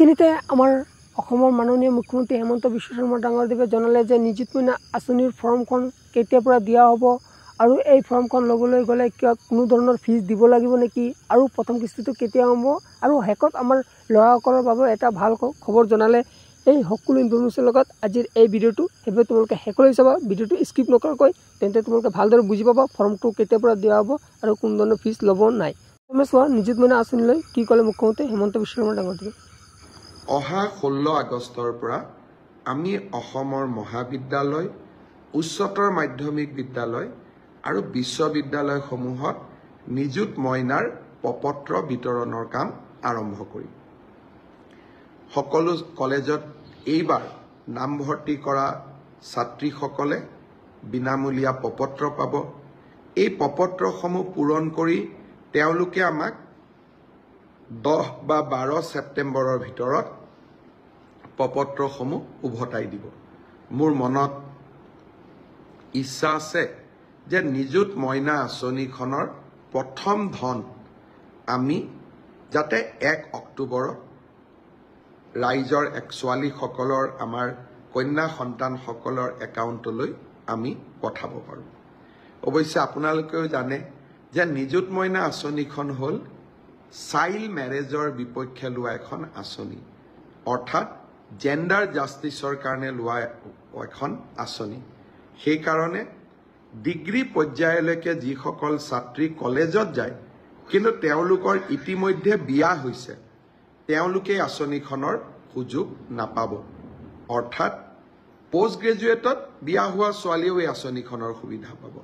এইখিনিতে আমাৰ অসমৰ মাননীয় মুখ্যমন্ত্ৰী হেমন্ত বিশ্ব শৰ্মা ডাঙৰদেৱে জনালে যে নিযুত মীনা আঁচনিৰ ফৰ্মখন কেতিয়াৰ পৰা দিয়া হ'ব আৰু এই ফৰ্মখন ল'বলৈ গ'লে কিয় কোনো ধৰণৰ ফিজ দিব লাগিব নেকি আৰু প্ৰথম কিস্তিটো কেতিয়া হ'ব আৰু শেষত আমাৰ ল'ৰাসকলৰ বাবে এটা ভাল খবৰ জনালে এই সকলো ইনফৰ্মেশ্যনৰ লগত আজিৰ এই ভিডিঅ'টো সেইবাবে তোমালোকে শেষলৈ চাবা ভিডিঅ'টো স্কিপ নকৰাকৈ তেন্তে তোমালোকে ভালদৰে বুজি পাবা ফৰ্মটো কেতিয়াৰ পৰা দিয়া হ'ব আৰু কোনো ধৰণৰ ফিজ ল'ব নাই তুমি চোৱা নিযুত মানে আঁচনিলৈ কি ক'লে মুখ্যমন্ত্ৰী হেমন্ত বিশ্ব শৰ্মা ডাঙৰদেৱে অহা ষোল্ল আগষ্টৰ পৰা আমি অসমৰ মহাবিদ্যালয় উচ্চতৰ মাধ্যমিক বিদ্যালয় আৰু বিশ্ববিদ্যালয়সমূহত নিযুত মইনাৰ প্ৰপত্ৰ বিতৰণৰ কাম আৰম্ভ কৰিম সকলো কলেজত এইবাৰ নামভৰ্তি কৰা ছাত্ৰীসকলে বিনামূলীয়া প্ৰপত্ৰ পাব এই পপত্ৰসমূহ পূৰণ কৰি তেওঁলোকে আমাক দহ বা বাৰ ছেপ্টেম্বৰৰ ভিতৰত প্ৰপত্ৰসমূহ উভতাই দিব মোৰ মনত ইচ্ছা আছে যে নিযুত মইনা আঁচনিখনৰ প্ৰথম ধন আমি যাতে এক অক্টোবৰত ৰাইজৰ এক ছোৱালীসকলৰ আমাৰ কন্যা সন্তানসকলৰ একাউণ্টলৈ আমি পঠাব পাৰোঁ অৱশ্যে আপোনালোকেও জানে যে নিযুত মইনা আঁচনিখন হ'ল চাইল্ড মেৰেজৰ বিপক্ষে লোৱা এখন আঁচনি অৰ্থাৎ জেণ্ডাৰ জাষ্টিছৰ কাৰণে লোৱা এখন আঁচনি সেইকাৰণে ডিগ্ৰী পৰ্যায়লৈকে যিসকল ছাত্ৰী কলেজত যায় কিন্তু তেওঁলোকৰ ইতিমধ্যে বিয়া হৈছে তেওঁলোকে আঁচনিখনৰ সুযোগ নাপাব অৰ্থাৎ পষ্ট গ্ৰেজুৱেটত বিয়া হোৱা ছোৱালীয়েও এই আঁচনিখনৰ সুবিধা পাব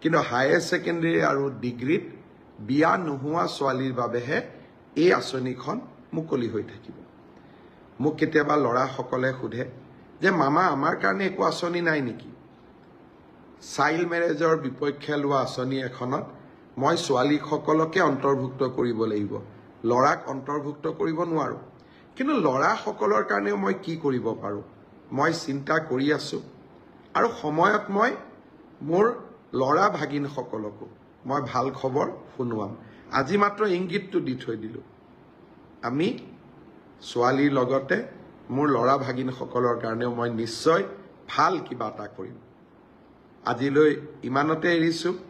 কিন্তু হায়াৰ ছেকেণ্ডেৰী আৰু ডিগ্ৰীত বিয়া নোহোৱা ছোৱালীৰ বাবেহে এই আঁচনিখন মুকলি হৈ থাকিব মোক কেতিয়াবা ল'ৰাসকলে সোধে যে মামা আমাৰ কাৰণে একো আঁচনি নাই নেকি চাইল্ড মেৰেজৰ বিপক্ষে লোৱা আঁচনি এখনত মই ছোৱালীসকলকে অন্তৰ্ভুক্ত কৰিব লাগিব ল'ৰাক অন্তৰ্ভুক্ত কৰিব নোৱাৰোঁ কিন্তু ল'ৰাসকলৰ কাৰণেও মই কি কৰিব পাৰোঁ মই চিন্তা কৰি আছোঁ আৰু সময়ত মই মোৰ ল'ৰা ভাগিনসকলকো মই ভাল খবৰ শুনোৱাম আজি মাত্ৰ ইংগিতটো দি থৈ দিলোঁ আমি ছোৱালীৰ লগতে মোৰ ল'ৰা ভাগিনীসকলৰ কাৰণেও মই নিশ্চয় ভাল কিবা এটা কৰিম আজিলৈ ইমানতে এৰিছোঁ